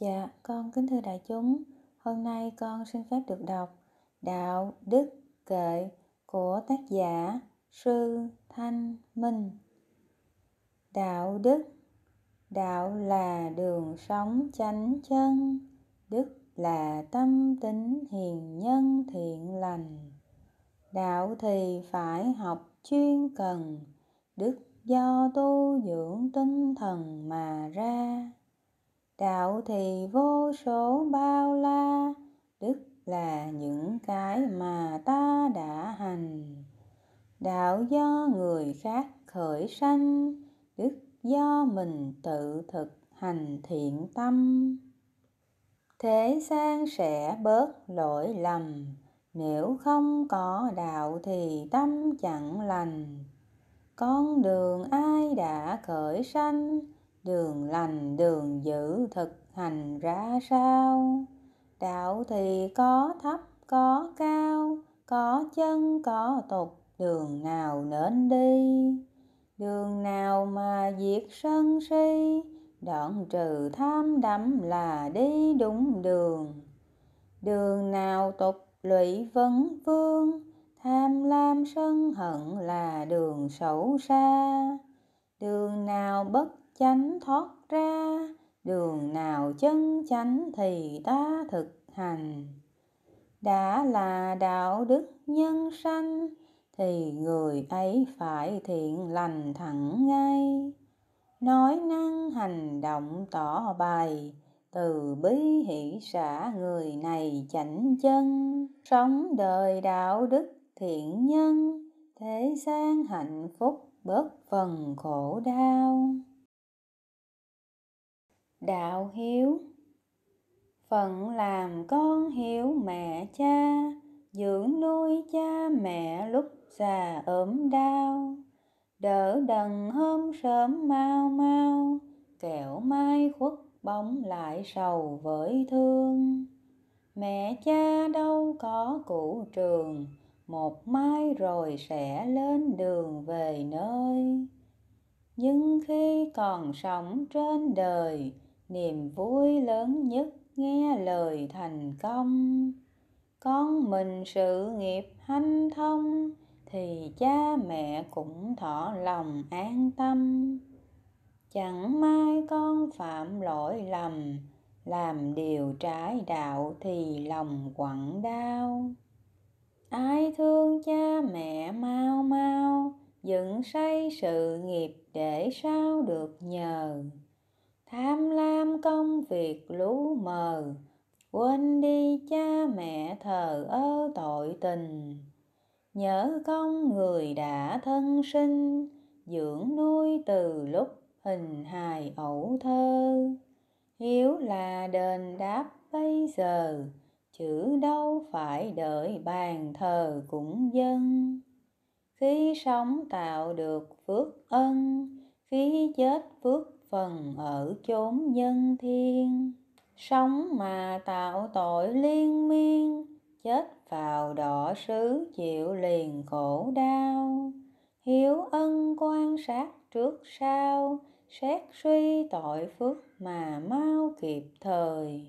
Dạ, con kính thưa đại chúng, hôm nay con xin phép được đọc Đạo Đức Kệ của tác giả Sư Thanh Minh. Đạo đức Đạo là đường sống chánh chân, đức là tâm tính hiền nhân thiện lành. Đạo thì phải học chuyên cần, đức do tu dưỡng tinh thần mà ra đạo thì vô số bao la đức là những cái mà ta đã hành đạo do người khác khởi sanh đức do mình tự thực hành thiện tâm thế gian sẽ bớt lỗi lầm nếu không có đạo thì tâm chẳng lành con đường ai đã khởi sanh đường lành đường dữ thực hành ra sao đạo thì có thấp có cao có chân có tục đường nào nên đi đường nào mà diệt sân si đoạn trừ tham đắm là đi đúng đường đường nào tục lụy vấn vương tham lam sân hận là đường xấu xa đường nào bất chánh thoát ra đường nào chân chánh thì ta thực hành đã là đạo đức nhân sanh thì người ấy phải thiện lành thẳng ngay nói năng hành động tỏ bày từ bi hỷ xã người này chảnh chân sống đời đạo đức thiện nhân thế gian hạnh phúc bớt phần khổ đau đạo hiếu phận làm con hiếu mẹ cha dưỡng nuôi cha mẹ lúc già ốm đau đỡ đần hôm sớm mau mau kẻo mai khuất bóng lại sầu với thương mẹ cha đâu có cũ trường một mai rồi sẽ lên đường về nơi nhưng khi còn sống trên đời niềm vui lớn nhất nghe lời thành công con mình sự nghiệp hanh thông thì cha mẹ cũng thọ lòng an tâm chẳng may con phạm lỗi lầm làm điều trái đạo thì lòng quặn đau ai thương cha mẹ mau mau dựng xây sự nghiệp để sao được nhờ tham lam công việc lú mờ quên đi cha mẹ thờ ơ tội tình nhớ công người đã thân sinh dưỡng nuôi từ lúc hình hài ẩu thơ hiếu là đền đáp bây giờ chữ đâu phải đợi bàn thờ cũng dân khi sống tạo được phước ân khi chết phước phần ở chốn nhân thiên sống mà tạo tội liên miên chết vào đỏ sứ chịu liền khổ đau hiếu ân quan sát trước sau xét suy tội phước mà mau kịp thời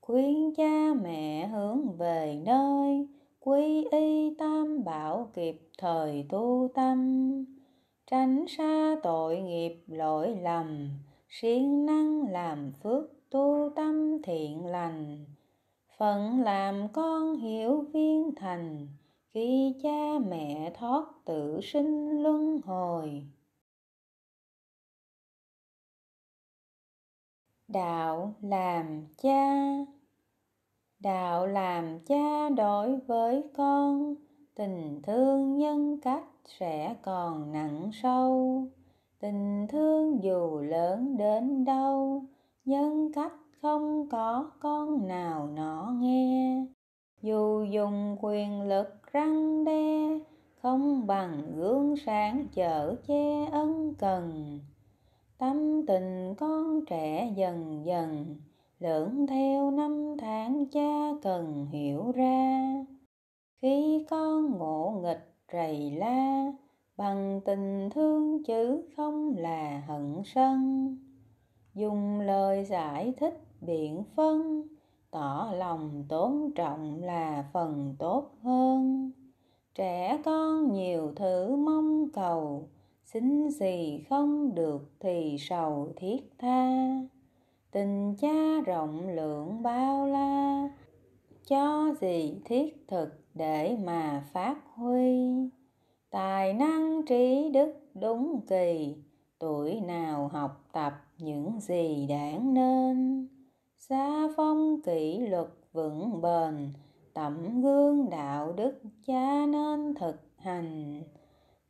khuyên cha mẹ hướng về nơi quy y tam bảo kịp thời tu tâm tránh xa tội nghiệp lỗi lầm siêng năng làm phước tu tâm thiện lành phận làm con hiểu viên thành khi cha mẹ thoát tử sinh luân hồi đạo làm cha đạo làm cha đối với con tình thương nhân cách sẽ còn nặng sâu tình thương dù lớn đến đâu nhân cách không có con nào nó nghe dù dùng quyền lực răng đe không bằng gương sáng chở che ân cần tâm tình con trẻ dần dần lưỡng theo năm tháng cha cần hiểu ra khi con ngộ nghịch rầy la bằng tình thương chứ không là hận sân dùng lời giải thích biện phân tỏ lòng tôn trọng là phần tốt hơn trẻ con nhiều thứ mong cầu xin gì không được thì sầu thiết tha tình cha rộng lượng bao la cho gì thiết thực để mà phát huy tài năng trí đức đúng kỳ tuổi nào học tập những gì đáng nên xa phong kỷ luật vững bền tẩm gương đạo đức cha nên thực hành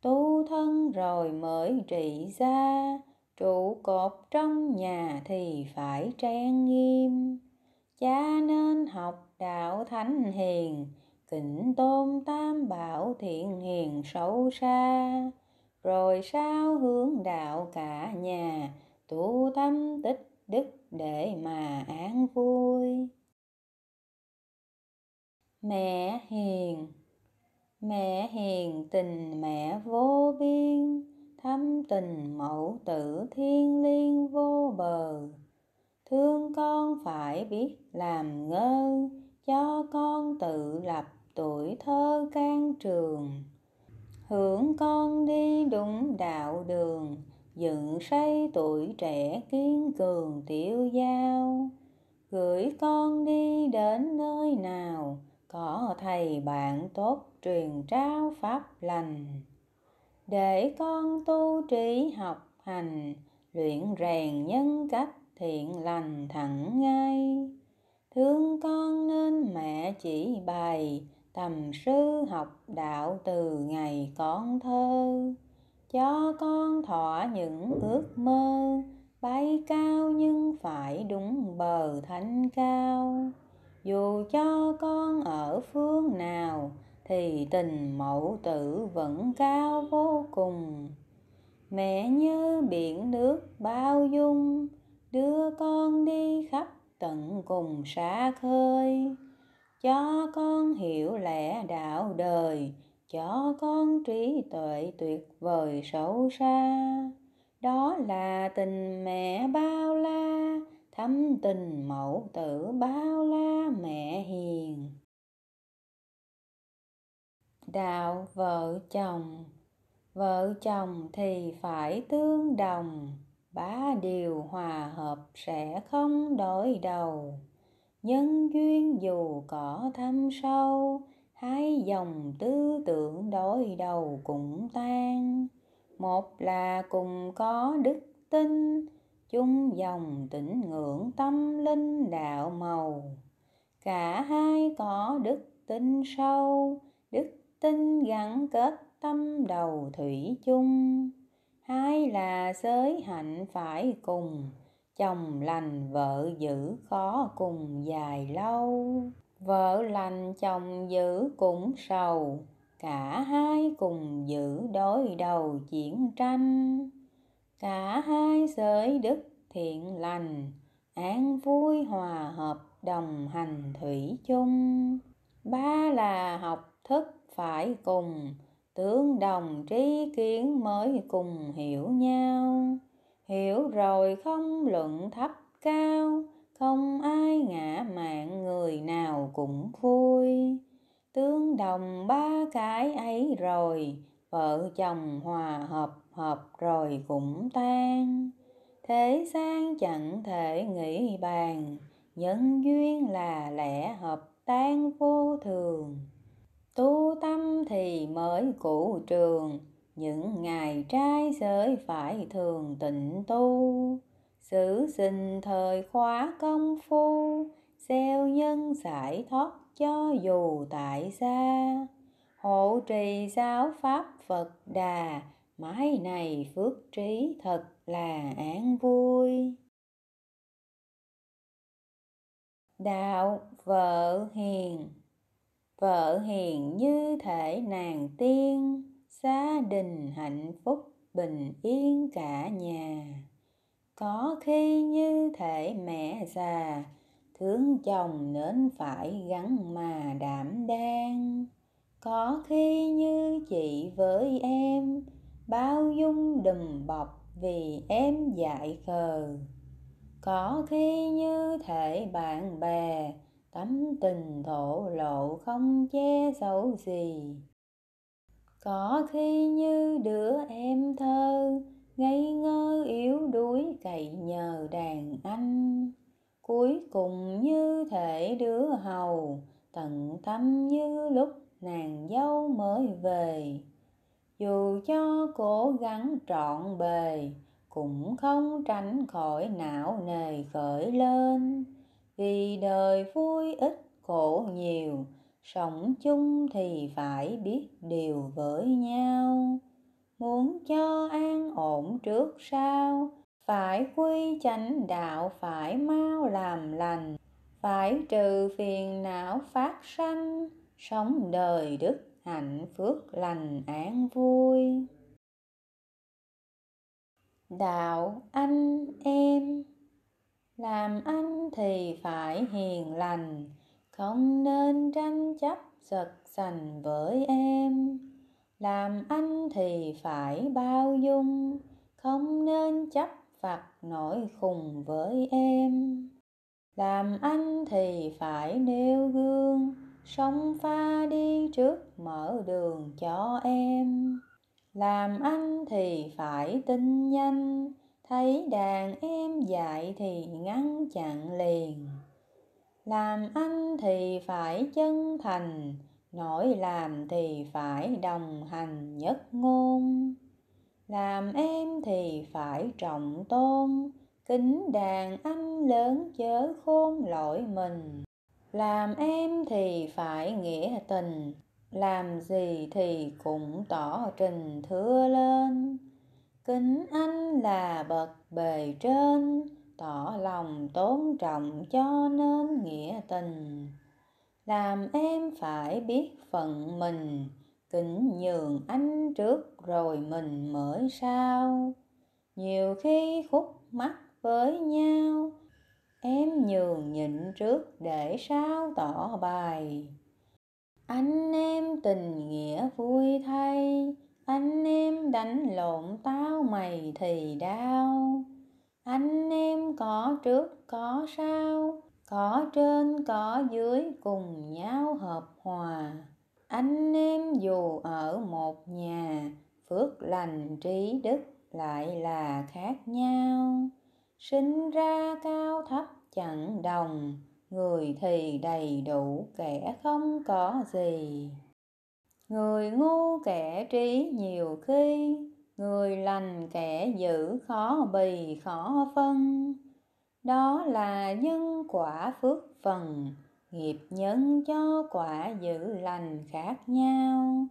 tu thân rồi mới trị gia trụ cột trong nhà thì phải trang nghiêm cha nên học đạo thánh hiền tịnh tôn tam bảo thiện hiền sâu xa, Rồi sao hướng đạo cả nhà, Tu tâm tích đức để mà an vui. Mẹ hiền Mẹ hiền tình mẹ vô biên, Thâm tình mẫu tử thiên liêng vô bờ. Thương con phải biết làm ngơ, Cho con tự lập tuổi thơ can trường hưởng con đi đúng đạo đường dựng xây tuổi trẻ kiên cường tiểu giao gửi con đi đến nơi nào có thầy bạn tốt truyền trao pháp lành để con tu trí học hành luyện rèn nhân cách thiện lành thẳng ngay thương con nên mẹ chỉ bày tầm sư học đạo từ ngày con thơ cho con thỏa những ước mơ bay cao nhưng phải đúng bờ thánh cao dù cho con ở phương nào thì tình mẫu tử vẫn cao vô cùng mẹ như biển nước bao dung đưa con đi khắp tận cùng xa khơi cho con hiểu lẽ đạo đời cho con trí tuệ tuyệt vời sâu xa đó là tình mẹ bao la thấm tình mẫu tử bao la mẹ hiền đạo vợ chồng vợ chồng thì phải tương đồng ba điều hòa hợp sẽ không đổi đầu nhân duyên dù cỏ thâm sâu hai dòng tư tưởng đối đầu cũng tan một là cùng có đức tin chung dòng tỉnh ngưỡng tâm linh đạo màu cả hai có đức tin sâu đức tin gắn kết tâm đầu thủy chung hai là giới hạnh phải cùng chồng lành vợ giữ khó cùng dài lâu vợ lành chồng giữ cũng sầu cả hai cùng giữ đối đầu chiến tranh cả hai giới đức thiện lành an vui hòa hợp đồng hành thủy chung ba là học thức phải cùng tướng đồng trí kiến mới cùng hiểu nhau hiểu rồi không luận thấp cao không ai ngã mạng người nào cũng vui tương đồng ba cái ấy rồi vợ chồng hòa hợp hợp rồi cũng tan thế gian chẳng thể nghĩ bàn nhân duyên là lẽ hợp tan vô thường tu tâm thì mới cũ trường những ngày trai giới phải thường tịnh tu xử sinh thời khóa công phu gieo nhân giải thoát cho dù tại gia hộ trì giáo pháp phật đà mãi này phước trí thật là án vui đạo vợ hiền vợ hiền như thể nàng tiên gia đình hạnh phúc bình yên cả nhà có khi như thể mẹ già thương chồng nên phải gắn mà đảm đang có khi như chị với em bao dung đùm bọc vì em dại khờ có khi như thể bạn bè tấm tình thổ lộ không che giấu gì có khi như đứa em thơ ngây ngơ yếu đuối cậy nhờ đàn anh cuối cùng như thể đứa hầu tận tâm như lúc nàng dâu mới về dù cho cố gắng trọn bề cũng không tránh khỏi não nề khởi lên vì đời vui ít khổ nhiều sống chung thì phải biết điều với nhau muốn cho an ổn trước sau phải quy chánh đạo phải mau làm lành phải trừ phiền não phát sanh sống đời đức hạnh phước lành an vui đạo anh em làm anh thì phải hiền lành không nên tranh chấp giật sành với em làm anh thì phải bao dung không nên chấp phạt nổi khùng với em làm anh thì phải nêu gương sống pha đi trước mở đường cho em làm anh thì phải tin nhanh thấy đàn em dạy thì ngăn chặn liền làm ăn thì phải chân thành nỗi làm thì phải đồng hành nhất ngôn làm em thì phải trọng tôn kính đàn anh lớn chớ khôn lỗi mình làm em thì phải nghĩa tình làm gì thì cũng tỏ trình thưa lên kính anh là bậc bề trên tỏ lòng tôn trọng cho nên nghĩa tình làm em phải biết phận mình kính nhường anh trước rồi mình mới sao nhiều khi khúc mắt với nhau em nhường nhịn trước để sao tỏ bài anh em tình nghĩa vui thay anh em đánh lộn tao mày thì đau anh em có trước có sau có trên có dưới cùng nhau hợp hòa anh em dù ở một nhà phước lành trí đức lại là khác nhau sinh ra cao thấp chẳng đồng người thì đầy đủ kẻ không có gì người ngu kẻ trí nhiều khi người lành kẻ dữ khó bì khó phân đó là nhân quả phước phần nghiệp nhân cho quả dữ lành khác nhau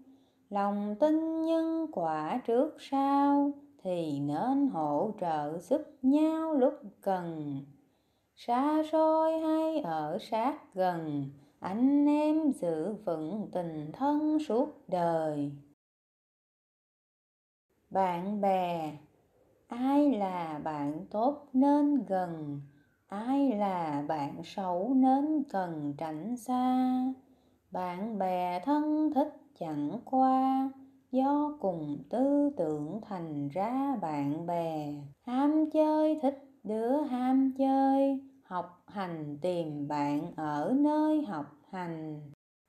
lòng tin nhân quả trước sau thì nên hỗ trợ giúp nhau lúc cần xa xôi hay ở sát gần anh em giữ vững tình thân suốt đời bạn bè ai là bạn tốt nên gần ai là bạn xấu nên cần tránh xa bạn bè thân thích chẳng qua do cùng tư tưởng thành ra bạn bè ham chơi thích đứa ham chơi học hành tìm bạn ở nơi học hành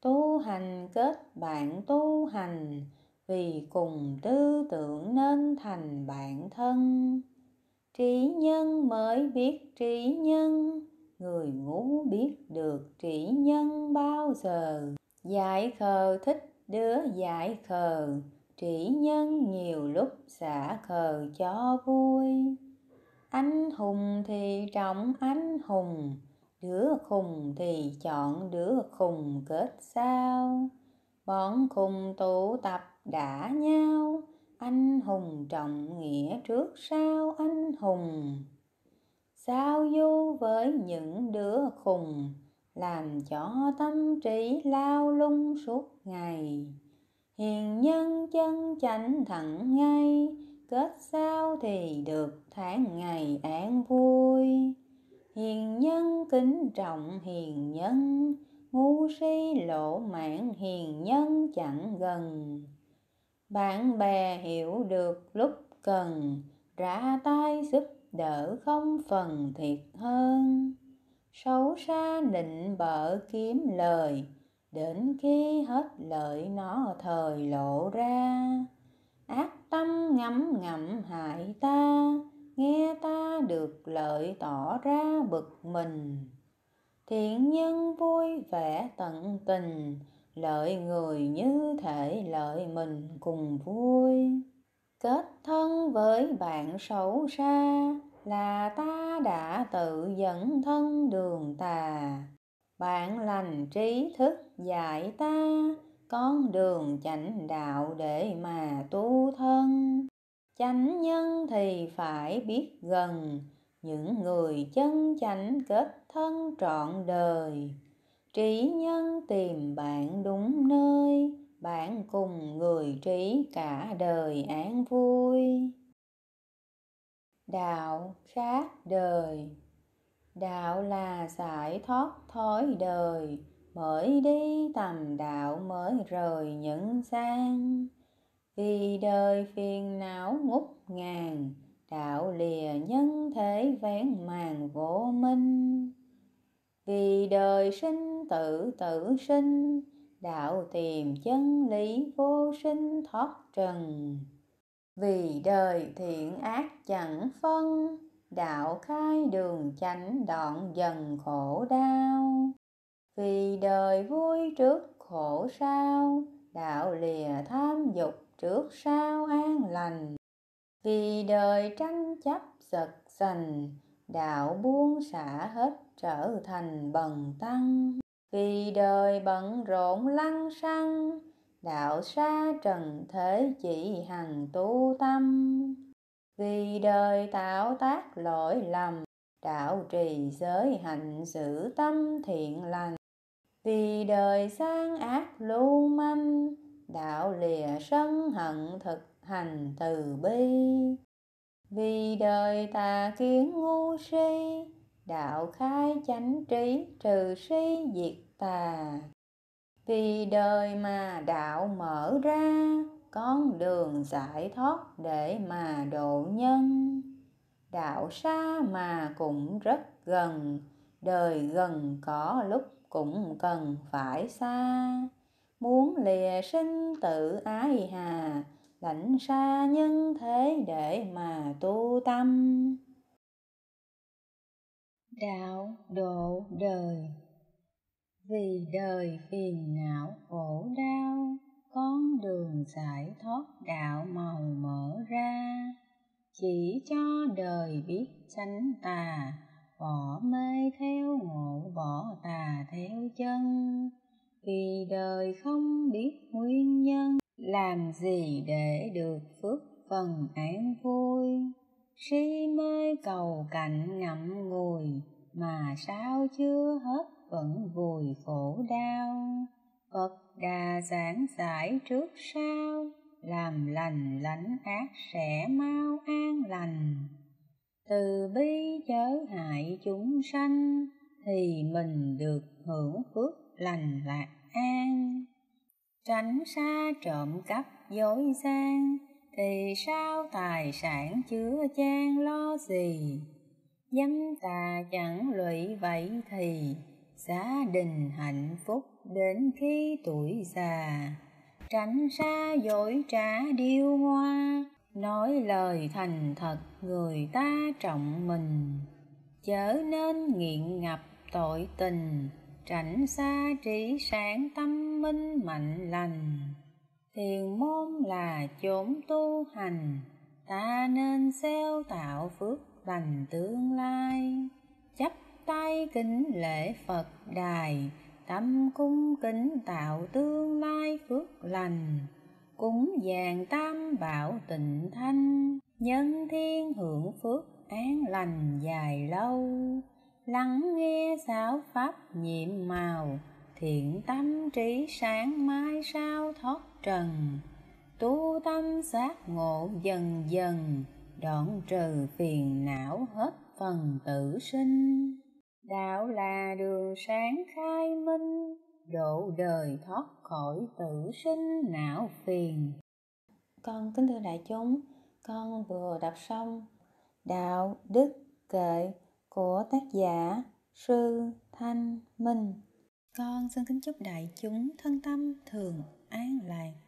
tu hành kết bạn tu hành vì cùng tư tưởng nên thành bạn thân trí nhân mới biết trí nhân người ngủ biết được trí nhân bao giờ giải khờ thích đứa giải khờ trí nhân nhiều lúc xả khờ cho vui anh hùng thì trọng anh hùng đứa khùng thì chọn đứa khùng kết sao bọn khùng tụ tập đã nhau anh hùng trọng nghĩa trước sao anh hùng sao du với những đứa khùng làm cho tâm trí lao lung suốt ngày hiền nhân chân chánh thẳng ngay kết sao thì được tháng ngày an vui hiền nhân kính trọng hiền nhân ngu si lộ mãn hiền nhân chẳng gần bạn bè hiểu được lúc cần ra tay giúp đỡ không phần thiệt hơn xấu xa nịnh bợ kiếm lời đến khi hết lợi nó thời lộ ra ác tâm ngấm ngậm hại ta nghe ta được lợi tỏ ra bực mình thiện nhân vui vẻ tận tình lợi người như thể lợi mình cùng vui kết thân với bạn xấu xa là ta đã tự dẫn thân đường tà bạn lành trí thức dạy ta con đường chánh đạo để mà tu thân chánh nhân thì phải biết gần những người chân chánh kết thân trọn đời trí nhân tìm bạn đúng nơi bạn cùng người trí cả đời an vui đạo khác đời đạo là giải thoát thói đời mới đi tầm đạo mới rời những gian vì đời phiền não ngút ngàn đạo lìa nhân thế vén màn vô minh vì đời sinh tự tử sinh đạo tìm chân lý vô sinh thoát trần vì đời thiện ác chẳng phân đạo khai đường chánh đoạn dần khổ đau vì đời vui trước khổ sao đạo lìa tham dục trước sao an lành vì đời tranh chấp giật giành đạo buông xả hết trở thành bần tăng vì đời bận rộn lăng xăng đạo xa trần thế chỉ hành tu tâm vì đời tạo tác lỗi lầm đạo trì giới hạnh giữ tâm thiện lành vì đời sang ác lưu manh đạo lìa sân hận thực hành từ bi vì đời tà kiến ngu si đạo khai chánh trí trừ si diệt tà vì đời mà đạo mở ra con đường giải thoát để mà độ nhân đạo xa mà cũng rất gần đời gần có lúc cũng cần phải xa muốn lìa sinh tử ái hà lãnh xa nhân thế để mà tu tâm đạo độ đời vì đời phiền não khổ đau con đường giải thoát đạo màu mở ra chỉ cho đời biết sánh tà bỏ mê theo ngộ bỏ tà theo chân vì đời không biết nguyên nhân làm gì để được phước phần an vui si mê cầu cạnh ngậm ngùi mà sao chưa hết vẫn vùi khổ đau phật đà giảng giải trước sau làm lành lãnh ác sẽ mau an lành từ bi chớ hại chúng sanh thì mình được hưởng phước lành lạc an tránh xa trộm cắp dối gian thì sao tài sản chứa chan lo gì dâm tà chẳng lụy vậy thì gia đình hạnh phúc đến khi tuổi già tránh xa dối trá điêu hoa nói lời thành thật người ta trọng mình chớ nên nghiện ngập tội tình Trảnh xa trí sáng tâm minh mạnh lành Thiền môn là chốn tu hành Ta nên gieo tạo phước lành tương lai chắp tay kính lễ Phật đài Tâm cung kính tạo tương lai phước lành Cúng vàng tam bảo tịnh thanh Nhân thiên hưởng phước án lành dài lâu lắng nghe giáo pháp nhiệm màu thiện tâm trí sáng mai sao thoát trần tu tâm giác ngộ dần dần đoạn trừ phiền não hết phần tử sinh đạo là đường sáng khai minh độ đời thoát khỏi tử sinh não phiền con kính thưa đại chúng con vừa đọc xong đạo đức kệ của tác giả Sư Thanh Minh. Con xin kính chúc đại chúng thân tâm thường an lành